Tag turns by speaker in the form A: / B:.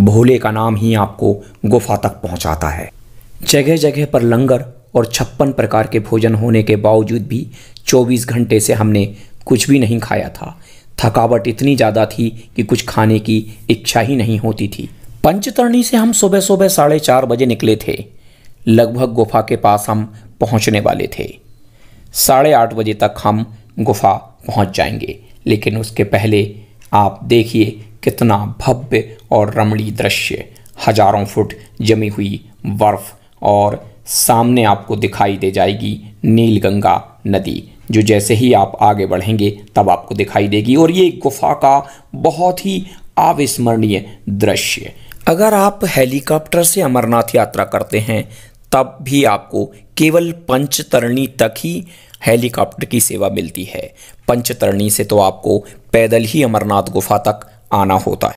A: भोले का नाम ही आपको गुफा तक पहुंचाता है जगह जगह पर लंगर और छप्पन प्रकार के भोजन होने के बावजूद भी 24 घंटे से हमने कुछ भी नहीं खाया था थकावट इतनी ज़्यादा थी कि कुछ खाने की इच्छा ही नहीं होती थी पंचतरणी से हम सुबह सुबह साढ़े चार बजे निकले थे लगभग गुफा के पास हम पहुंचने वाले थे साढ़े आठ बजे तक हम गुफा पहुंच जाएंगे लेकिन उसके पहले आप देखिए कितना भव्य और रमणीय दृश्य हजारों फुट जमी हुई बर्फ और सामने आपको दिखाई दे जाएगी नीलगंगा नदी जो जैसे ही आप आगे बढ़ेंगे तब आपको दिखाई देगी और ये गुफा का बहुत ही अविस्मरणीय दृश्य अगर आप हेलीकॉप्टर से अमरनाथ यात्रा करते हैं तब भी आपको केवल पंचतरणी तक ही हेलीकॉप्टर की सेवा मिलती है पंचतरणी से तो आपको पैदल ही अमरनाथ गुफा तक आना होता है